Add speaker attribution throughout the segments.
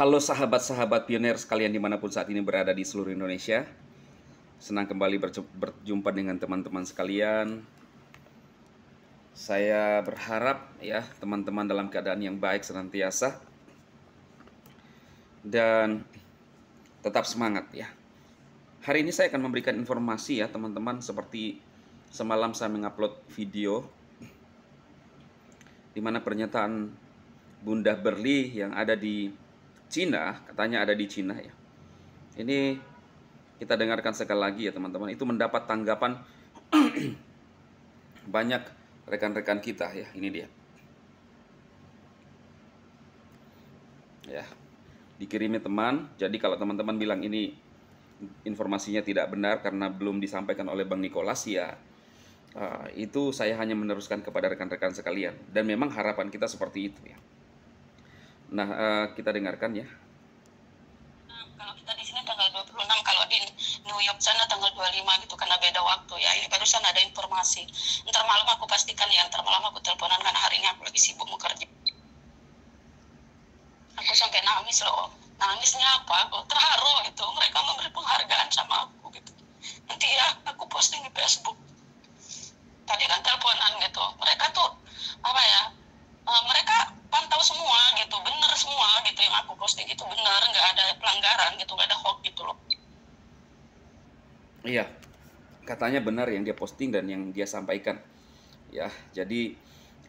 Speaker 1: Halo sahabat-sahabat pioner sekalian dimanapun saat ini berada di seluruh Indonesia. Senang kembali berjumpa dengan teman-teman sekalian. Saya berharap ya teman-teman dalam keadaan yang baik senantiasa. Dan tetap semangat ya. Hari ini saya akan memberikan informasi ya teman-teman seperti semalam saya mengupload video Dimana pernyataan Bunda Berli yang ada di Cina, katanya ada di Cina ya. Ini kita dengarkan sekali lagi ya teman-teman, itu mendapat tanggapan banyak rekan-rekan kita ya. Ini dia. Ya. Dikirimi teman. Jadi kalau teman-teman bilang ini informasinya tidak benar karena belum disampaikan oleh Bang Nikolas ya uh, itu saya hanya meneruskan kepada rekan-rekan sekalian dan memang harapan kita seperti itu ya. Nah, uh, kita dengarkan ya. Hmm, kalau kita di sini tanggal 26, kalau di New York sana tanggal 25 gitu karena beda waktu ya. Ini barusan ada informasi. Ntar malam aku pastikan ya, ntar malam aku teleponan karena hari ini aku lagi sibuk mau kerja. Aku sampai nangis loh. Nangisnya apa? Aku terharu itu. Mereka memberi penghargaan Iya, katanya benar yang dia posting dan yang dia sampaikan. Ya, jadi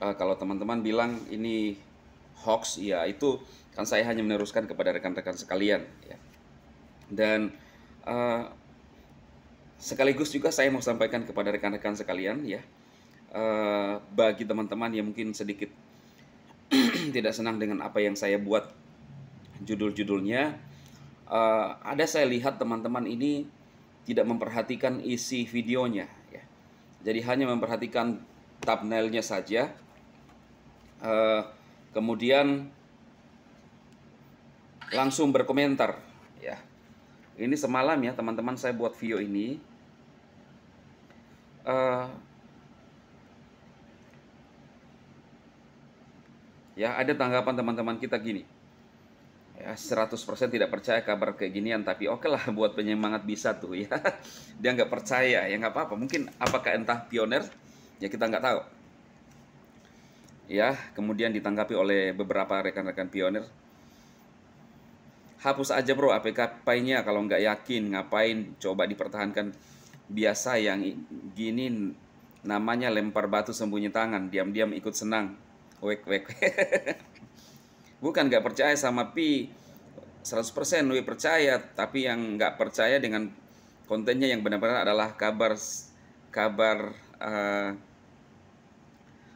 Speaker 1: uh, kalau teman-teman bilang ini hoax, ya itu kan saya hanya meneruskan kepada rekan-rekan sekalian. Ya. Dan uh, sekaligus juga saya mau sampaikan kepada rekan-rekan sekalian ya, uh, bagi teman-teman yang mungkin sedikit tidak senang dengan apa yang saya buat judul-judulnya, uh, ada saya lihat teman-teman ini tidak memperhatikan isi videonya ya. Jadi hanya memperhatikan thumbnailnya saja. Uh, kemudian langsung berkomentar ya. Ini semalam ya teman-teman saya buat video ini. Uh, ya ada tanggapan teman-teman kita gini 100% tidak percaya kabar kayak ginian tapi oke okay lah buat penyemangat bisa tuh ya dia nggak percaya ya nggak apa-apa mungkin apakah entah pioner ya kita nggak tahu ya kemudian ditanggapi oleh beberapa rekan-rekan pioner hapus aja bro APK nya kalau nggak yakin ngapain coba dipertahankan biasa yang gini namanya lempar batu sembunyi tangan diam-diam ikut senang wek wek bukan nggak percaya sama pi 100% lebih percaya tapi yang nggak percaya dengan kontennya yang benar-benar adalah kabar kabar uh,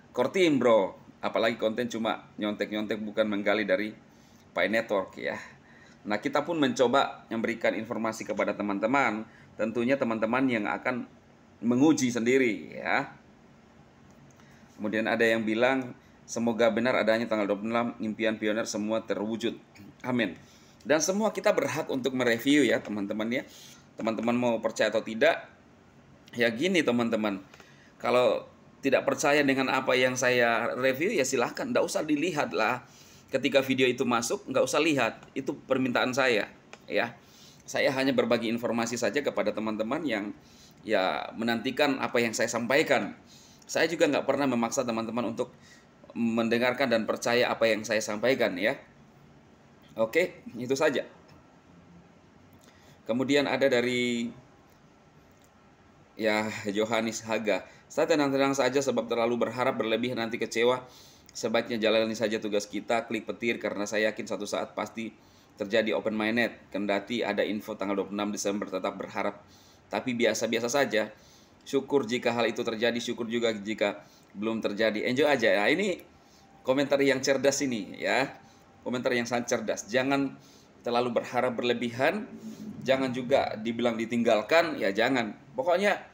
Speaker 1: core bro apalagi konten cuma nyontek-nyontek bukan menggali dari Pi Network ya nah kita pun mencoba memberikan informasi kepada teman-teman tentunya teman-teman yang akan menguji sendiri ya kemudian ada yang bilang Semoga benar adanya tanggal 26 impian pioner semua terwujud. Amin. Dan semua kita berhak untuk mereview ya teman-teman ya. Teman-teman mau percaya atau tidak, ya gini teman-teman. Kalau tidak percaya dengan apa yang saya review ya silahkan. Nggak usah dilihat lah. Ketika video itu masuk, nggak usah lihat. Itu permintaan saya ya. Saya hanya berbagi informasi saja kepada teman-teman yang ya menantikan apa yang saya sampaikan. Saya juga nggak pernah memaksa teman-teman untuk mendengarkan dan percaya apa yang saya sampaikan ya. Oke, itu saja. Kemudian ada dari ya Yohanes Haga. Saya tenang-tenang saja sebab terlalu berharap berlebih nanti kecewa. Sebaiknya jalani saja tugas kita, klik petir karena saya yakin satu saat pasti terjadi open net Kendati ada info tanggal 26 Desember tetap berharap tapi biasa-biasa saja. Syukur jika hal itu terjadi, syukur juga jika belum terjadi. Enjoy aja. ya ini komentar yang cerdas ini ya. Komentar yang sangat cerdas. Jangan terlalu berharap berlebihan. Jangan juga dibilang ditinggalkan, ya jangan. Pokoknya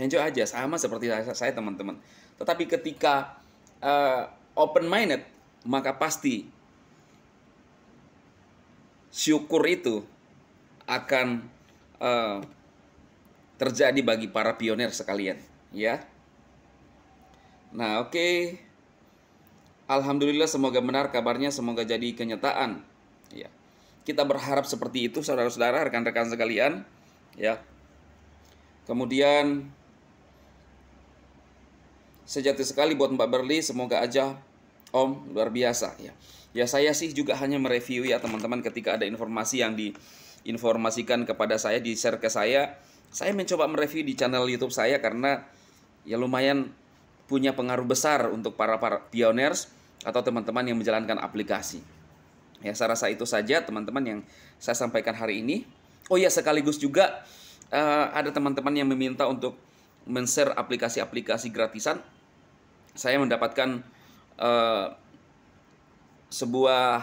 Speaker 1: enjoy aja sama seperti saya teman-teman. Tetapi ketika uh, eh, open minded, maka pasti syukur itu akan uh, terjadi bagi para pionir sekalian, ya. Nah, oke. Okay. Alhamdulillah semoga benar kabarnya, semoga jadi kenyataan. Ya. Kita berharap seperti itu saudara-saudara, rekan-rekan sekalian, ya. Kemudian sejati sekali buat Mbak Berli, semoga aja Om luar biasa ya. Ya saya sih juga hanya mereview ya teman-teman ketika ada informasi yang diinformasikan kepada saya, di-share ke saya, saya mencoba mereview di channel YouTube saya karena ya lumayan punya pengaruh besar untuk para, para pioners atau teman-teman yang menjalankan aplikasi. Ya, saya rasa itu saja teman-teman yang saya sampaikan hari ini. Oh ya, sekaligus juga uh, ada teman-teman yang meminta untuk men-share aplikasi-aplikasi gratisan. Saya mendapatkan uh, sebuah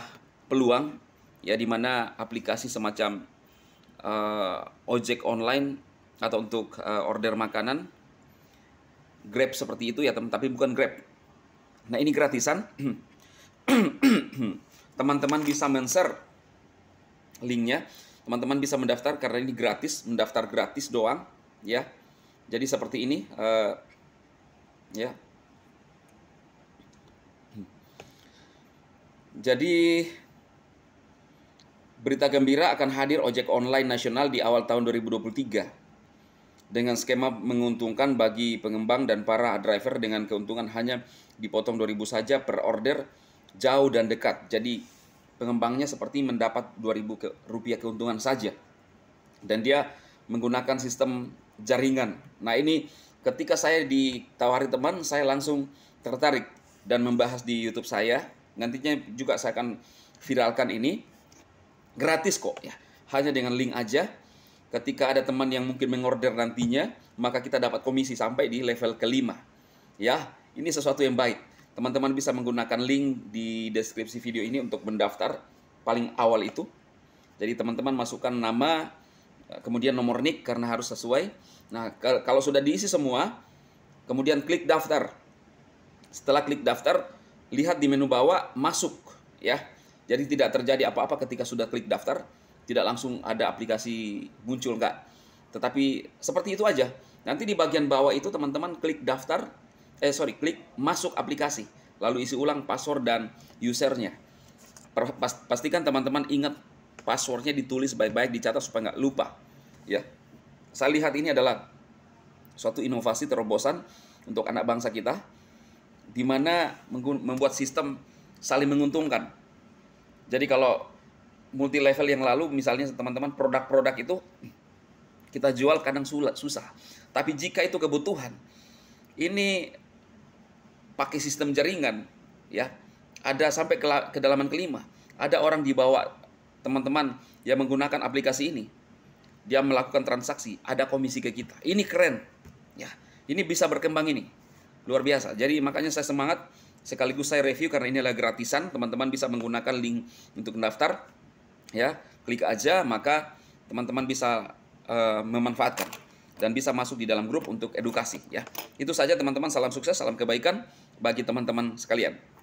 Speaker 1: peluang ya di mana aplikasi semacam uh, ojek online atau untuk uh, order makanan Grab seperti itu ya teman, tapi bukan Grab. Nah ini gratisan. Teman-teman bisa men linknya. Teman-teman bisa mendaftar karena ini gratis, mendaftar gratis doang, ya. Jadi seperti ini, uh, ya. Jadi berita gembira akan hadir ojek online nasional di awal tahun 2023 dengan skema menguntungkan bagi pengembang dan para driver dengan keuntungan hanya dipotong 2000 saja per order jauh dan dekat. Jadi pengembangnya seperti mendapat 2000 ke, rupiah keuntungan saja. Dan dia menggunakan sistem jaringan. Nah, ini ketika saya ditawari teman, saya langsung tertarik dan membahas di YouTube saya. Nantinya juga saya akan viralkan ini gratis kok ya. Hanya dengan link aja Ketika ada teman yang mungkin mengorder nantinya, maka kita dapat komisi sampai di level kelima. Ya, ini sesuatu yang baik. Teman-teman bisa menggunakan link di deskripsi video ini untuk mendaftar paling awal itu. Jadi teman-teman masukkan nama, kemudian nomor nick karena harus sesuai. Nah, kalau sudah diisi semua, kemudian klik daftar. Setelah klik daftar, lihat di menu bawah masuk ya. Jadi tidak terjadi apa-apa ketika sudah klik daftar tidak langsung ada aplikasi muncul enggak. Tetapi seperti itu aja. Nanti di bagian bawah itu teman-teman klik daftar, eh sorry, klik masuk aplikasi. Lalu isi ulang password dan usernya. Pastikan teman-teman ingat passwordnya ditulis baik-baik, dicatat supaya nggak lupa. Ya, saya lihat ini adalah suatu inovasi terobosan untuk anak bangsa kita, di mana membuat sistem saling menguntungkan. Jadi kalau multi level yang lalu misalnya teman-teman produk-produk itu kita jual kadang susah. Tapi jika itu kebutuhan, ini pakai sistem jaringan ya. Ada sampai ke kedalaman kelima. Ada orang dibawa teman-teman yang menggunakan aplikasi ini. Dia melakukan transaksi, ada komisi ke kita. Ini keren. Ya, ini bisa berkembang ini. Luar biasa. Jadi makanya saya semangat sekaligus saya review karena ini adalah gratisan, teman-teman bisa menggunakan link untuk mendaftar ya klik aja maka teman-teman bisa uh, memanfaatkan dan bisa masuk di dalam grup untuk edukasi ya. Itu saja teman-teman, salam sukses, salam kebaikan bagi teman-teman sekalian.